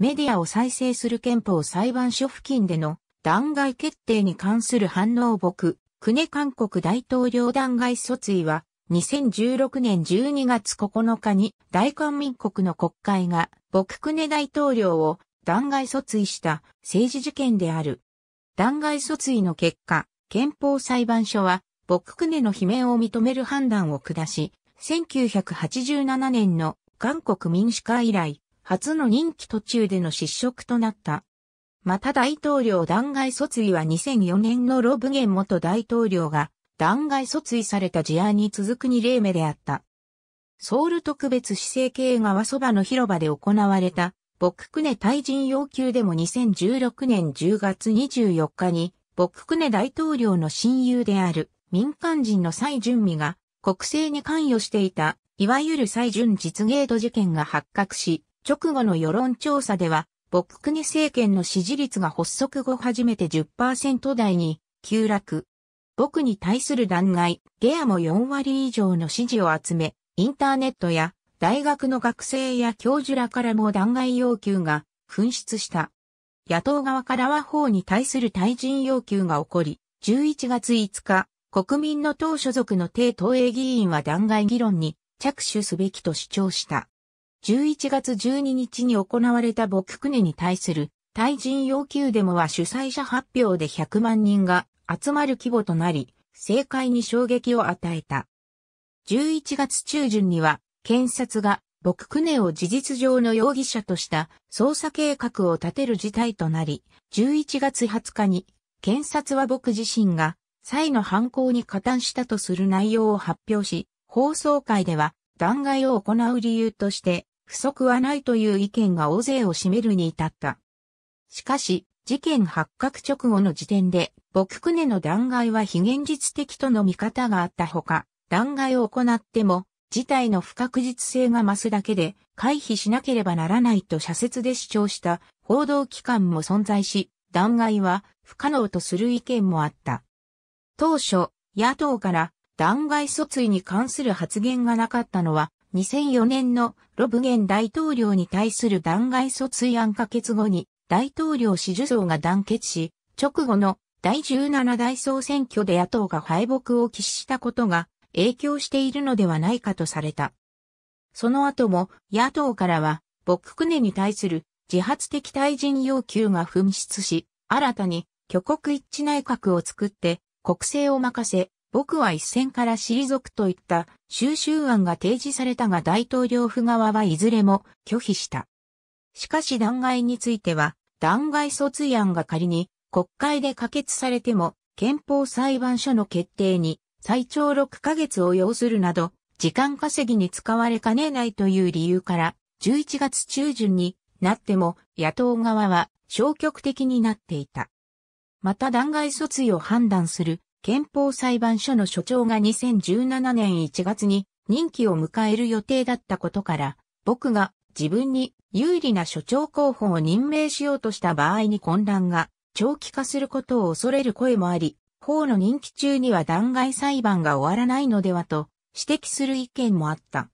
メディアを再生する憲法裁判所付近での弾劾決定に関する反応僕、クネ韓国大統領弾劾訴追は、2016年12月9日に大韓民国の国会が、僕クネ大統領を弾劾訴追した政治事件である。弾劾訴追の結果、憲法裁判所は、僕クネの罷免を認める判断を下し、1987年の韓国民主化以来、初の任期途中での失職となった。また大統領弾劾訴追は2004年のロブゲン元大統領が弾劾訴追された事案に続く2例目であった。ソウル特別市政系川そばの広場で行われた、ボククネ退陣要求でも2016年10月24日に、ボククネ大統領の親友である民間人の蔡順美が国政に関与していた、いわゆる蔡順実芸度事件が発覚し、直後の世論調査では、ボックネ政権の支持率が発足後初めて10%台に急落。僕に対する弾劾、ゲアも4割以上の支持を集め、インターネットや大学の学生や教授らからも弾劾要求が紛失した。野党側からは法に対する退陣要求が起こり、11月5日、国民の党所属の低投影議員は弾劾議論に着手すべきと主張した。11月12日に行われたボククネに対する対人要求デモは主催者発表で100万人が集まる規模となり、政界に衝撃を与えた。11月中旬には、検察がボククネを事実上の容疑者とした捜査計画を立てる事態となり、11月20日に検察は僕自身が、際の犯行に加担したとする内容を発表し、放送会では、弾劾を行う理由として、不足はないという意見が大勢を占めるに至った。しかし、事件発覚直後の時点で、僕クの弾劾は非現実的との見方があったほか、弾劾を行っても、事態の不確実性が増すだけで、回避しなければならないと社説で主張した報道機関も存在し、弾劾は不可能とする意見もあった。当初、野党から弾劾訴追に関する発言がなかったのは、2004年のロブゲン大統領に対する弾劾訴追案可決後に大統領支持層が団結し、直後の第17大総選挙で野党が敗北を喫したことが影響しているのではないかとされた。その後も野党からは、ボククネに対する自発的退陣要求が紛失し、新たに挙国一致内閣を作って国政を任せ、僕は一線から退くといった収集案が提示されたが大統領府側はいずれも拒否した。しかし弾劾については、弾劾訴追案が仮に国会で可決されても憲法裁判所の決定に最長6ヶ月を要するなど、時間稼ぎに使われかねないという理由から、11月中旬になっても野党側は消極的になっていた。また弾劾訴追を判断する憲法裁判所の所長が2017年1月に任期を迎える予定だったことから、僕が自分に有利な所長候補を任命しようとした場合に混乱が長期化することを恐れる声もあり、法の任期中には弾劾裁判が終わらないのではと指摘する意見もあった。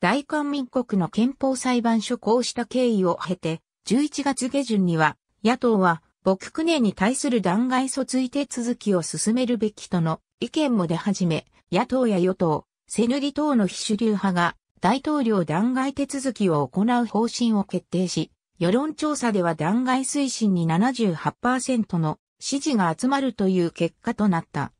大韓民国の憲法裁判所こうした経緯を経て、11月下旬には野党は僕クネに対する弾劾訴追手続きを進めるべきとの意見も出始め、野党や与党、セヌリ等の非主流派が大統領弾劾手続きを行う方針を決定し、世論調査では弾劾推進に78%の支持が集まるという結果となった。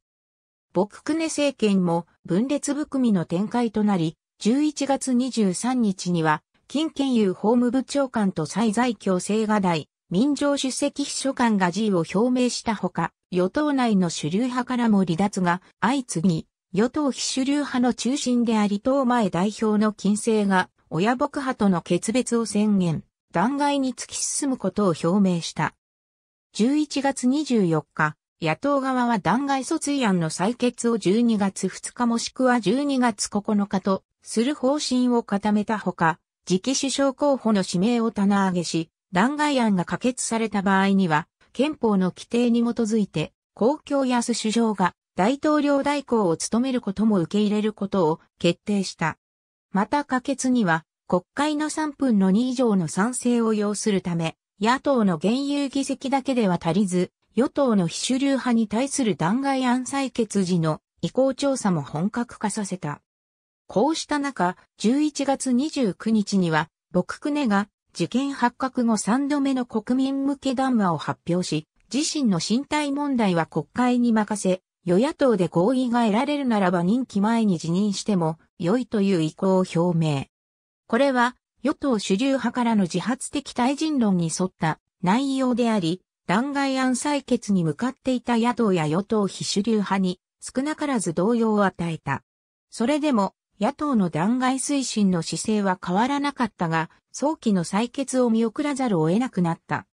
僕クネ政権も分裂含みの展開となり、11月23日には、金健有法務部長官と最在強制瓦台、民情主席秘書官が辞意を表明したほか、与党内の主流派からも離脱が相次ぎ、与党非主流派の中心であり党前代表の金星が親牧派との決別を宣言、弾劾に突き進むことを表明した。11月24日、野党側は弾劾訴追案の採決を12月2日もしくは12月9日とする方針を固めたほか、次期首相候補の指名を棚上げし、弾劾案が可決された場合には、憲法の規定に基づいて、公共安首相が大統領代行を務めることも受け入れることを決定した。また可決には、国会の3分の2以上の賛成を要するため、野党の現有議席だけでは足りず、与党の非主流派に対する弾劾案採決時の意向調査も本格化させた。こうした中、11月29日には、僕ク根が事件発覚後3度目の国民向け談話を発表し、自身の身体問題は国会に任せ、与野党で合意が得られるならば任期前に辞任しても良いという意向を表明。これは、与党主流派からの自発的対人論に沿った内容であり、弾劾案採決に向かっていた野党や与党非主流派に少なからず動揺を与えた。それでも野党の弾劾推進の姿勢は変わらなかったが、早期の採決を見送らざるを得なくなった。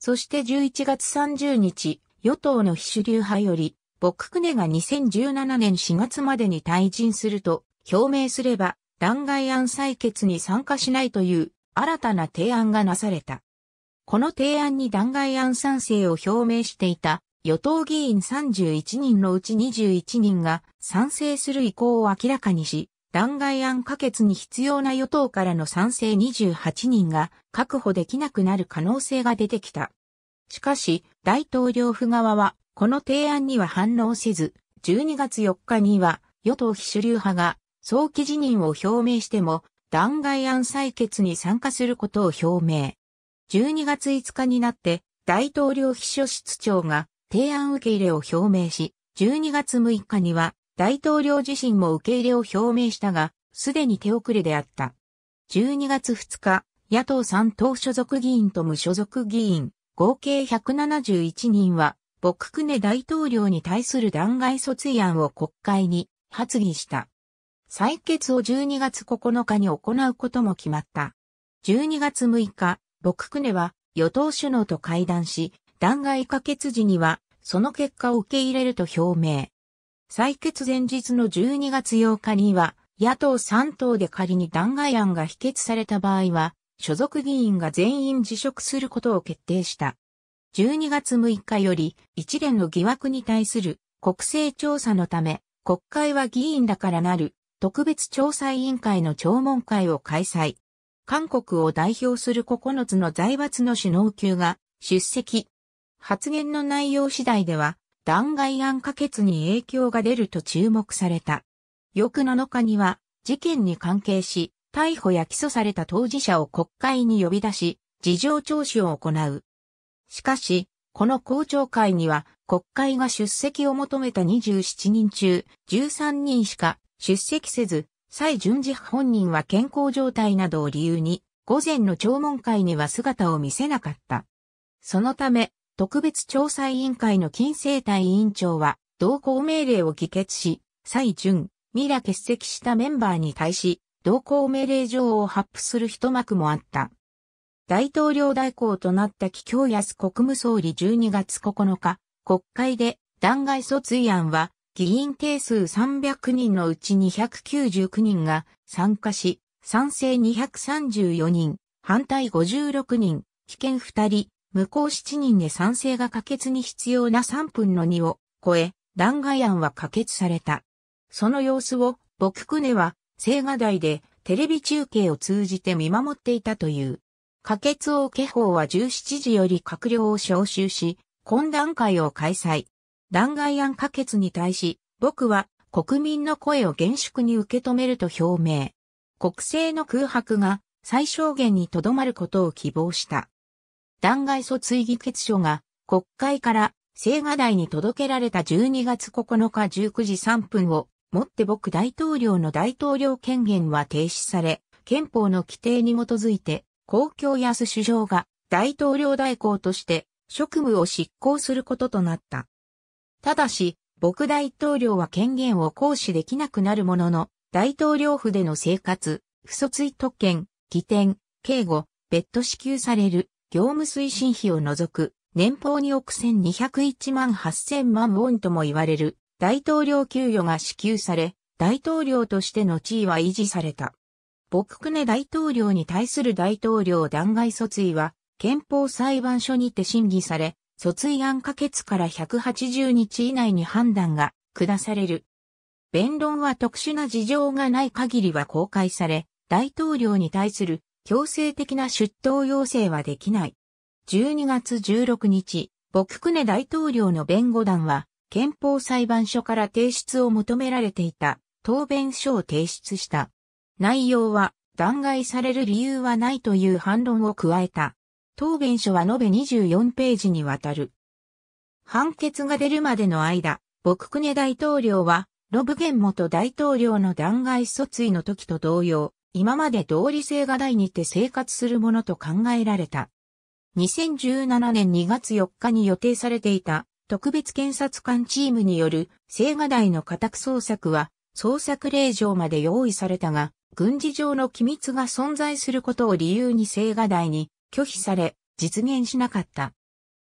そして11月30日、与党の非主流派より、ボッククネが2017年4月までに退陣すると表明すれば、弾劾案採決に参加しないという新たな提案がなされた。この提案に弾劾案賛成を表明していた与党議員31人のうち21人が賛成する意向を明らかにし、弾劾案可決に必要な与党からの賛成28人が確保できなくなる可能性が出てきた。しかし、大統領府側は、この提案には反応せず、12月4日には、与党非主流派が、早期辞任を表明しても、弾劾案採決に参加することを表明。12月5日になって、大統領秘書室長が提案受け入れを表明し、12月6日には大統領自身も受け入れを表明したが、すでに手遅れであった。12月2日、野党3党所属議員と無所属議員、合計171人は、ボクク大統領に対する弾劾訴追案を国会に発議した。採決を12月9日に行うことも決まった。12月6日、ボククネは与党首脳と会談し、弾劾可決時には、その結果を受け入れると表明。採決前日の12月8日には、野党3党で仮に弾劾案が否決された場合は、所属議員が全員辞職することを決定した。12月6日より一連の疑惑に対する国政調査のため、国会は議員らからなる特別調査委員会の聴聞会を開催。韓国を代表する9つの財閥の首脳級が出席。発言の内容次第では、弾劾案可決に影響が出ると注目された。翌7日には、事件に関係し、逮捕や起訴された当事者を国会に呼び出し、事情聴取を行う。しかし、この公聴会には、国会が出席を求めた27人中、13人しか出席せず、蔡順次本人は健康状態などを理由に、午前の聴聞会には姿を見せなかった。そのため、特別調査委員会の金生隊委員長は、同行命令を議決し、蔡淳、ミラ欠席したメンバーに対し、同行命令状を発布する一幕もあった。大統領代行となった紀京康国務総理12月9日、国会で弾劾訴追案は、議員定数300人のうち299人が参加し、賛成234人、反対56人、危険2人、向こう7人で賛成が可決に必要な3分の2を超え、弾劾案は可決された。その様子を、ボククネは、青瓦台でテレビ中継を通じて見守っていたという。可決を受け法は17時より閣僚を招集し、懇談会を開催。弾劾案可決に対し、僕は国民の声を厳粛に受け止めると表明。国政の空白が最小限にとどまることを希望した。弾劾訴追議決書が国会から青瓦台に届けられた12月9日19時3分をもって僕大統領の大統領権限は停止され、憲法の規定に基づいて、公共安首相が大統領代行として職務を執行することとなった。ただし、僕大統領は権限を行使できなくなるものの、大統領府での生活、不訴追特権、起点、警護、別途支給される、業務推進費を除く、年俸2億1201万8000万ウォンとも言われる大統領給与が支給され、大統領としての地位は維持された。ボククネ大統領に対する大統領弾劾訴追は、憲法裁判所にて審議され、訴追案可決から180日以内に判断が下される。弁論は特殊な事情がない限りは公開され、大統領に対する強制的な出頭要請はできない。12月16日、ボクク大統領の弁護団は、憲法裁判所から提出を求められていた答弁書を提出した。内容は弾劾される理由はないという反論を加えた。答弁書は延べ24ページにわたる。判決が出るまでの間、ボクク大統領は、ロブゲン元大統領の弾劾訴追の時と同様、今まで道理性が台にて生活するものと考えられた。2017年2月4日に予定されていた特別検察官チームによる青瓦台の家宅捜索は捜索令状まで用意されたが、軍事上の機密が存在することを理由に青瓦台に拒否され実現しなかった。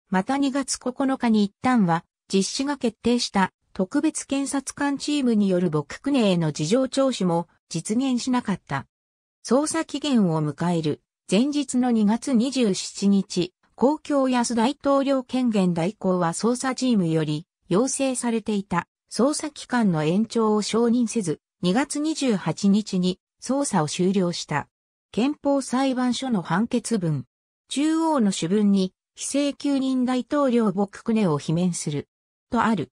また2月9日に一旦は実施が決定した特別検察官チームによる朴内への事情聴取も実現しなかった。捜査期限を迎える前日の2月27日、公共安大統領権限代行は捜査チームより要請されていた捜査期間の延長を承認せず、2月28日に捜査を終了した。憲法裁判所の判決文。中央の主文に、非正求任大統領ボククネを罷免する。とある。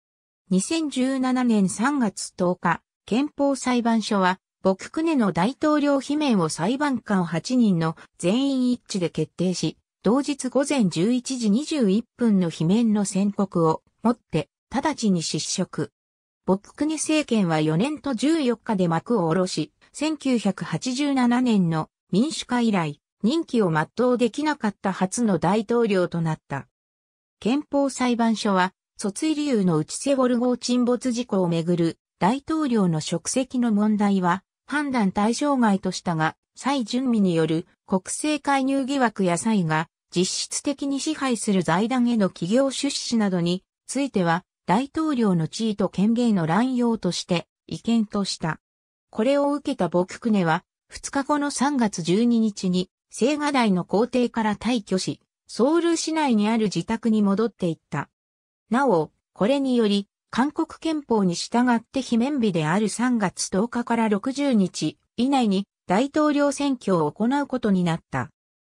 2017年3月10日、憲法裁判所は、僕クネの大統領罷免を裁判官8人の全員一致で決定し、同日午前11時21分の罷免の宣告をもって直ちに失職。僕クネ政権は4年と14日で幕を下ろし、1987年の民主化以来、任期を全うできなかった初の大統領となった。憲法裁判所は、訴追理由の内セウォル号沈没事故をめぐる大統領の職責の問題は、判断対象外としたが、蔡順美による国政介入疑惑や蔡が実質的に支配する財団への企業出資などについては大統領の地位と権限の乱用として違憲とした。これを受けた牧久ネは2日後の3月12日に青瓦台の皇帝から退去し、ソウル市内にある自宅に戻っていった。なお、これにより韓国憲法に従って非免日である3月10日から60日以内に大統領選挙を行うことになった。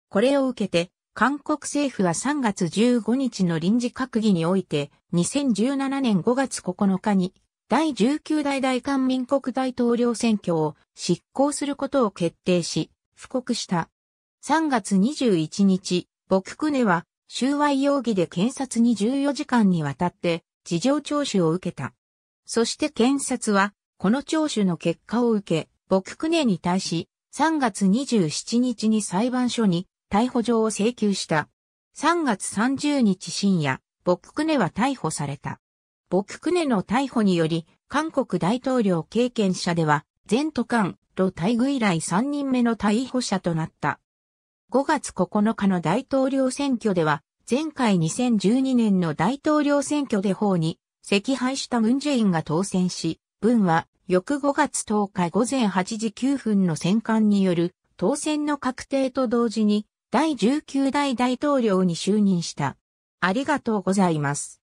これを受けて、韓国政府は3月15日の臨時閣議において、2017年5月9日に、第19代大韓民国大統領選挙を執行することを決定し、布告した。3月21日、朴ククは、収賄容疑で検察に14時間にわたって事情聴取を受けた。そして検察は、この聴取の結果を受け、僕クネに対し、3月27日に裁判所に逮捕状を請求した。3月30日深夜、僕クネは逮捕された。僕クネの逮捕により、韓国大統領経験者では、前途官、ロ大遇以来3人目の逮捕者となった。5月9日の大統領選挙では、前回2012年の大統領選挙で法に、赤敗したムンジェインが当選し、文は翌5月10日午前8時9分の戦艦による当選の確定と同時に第19代大統領に就任した。ありがとうございます。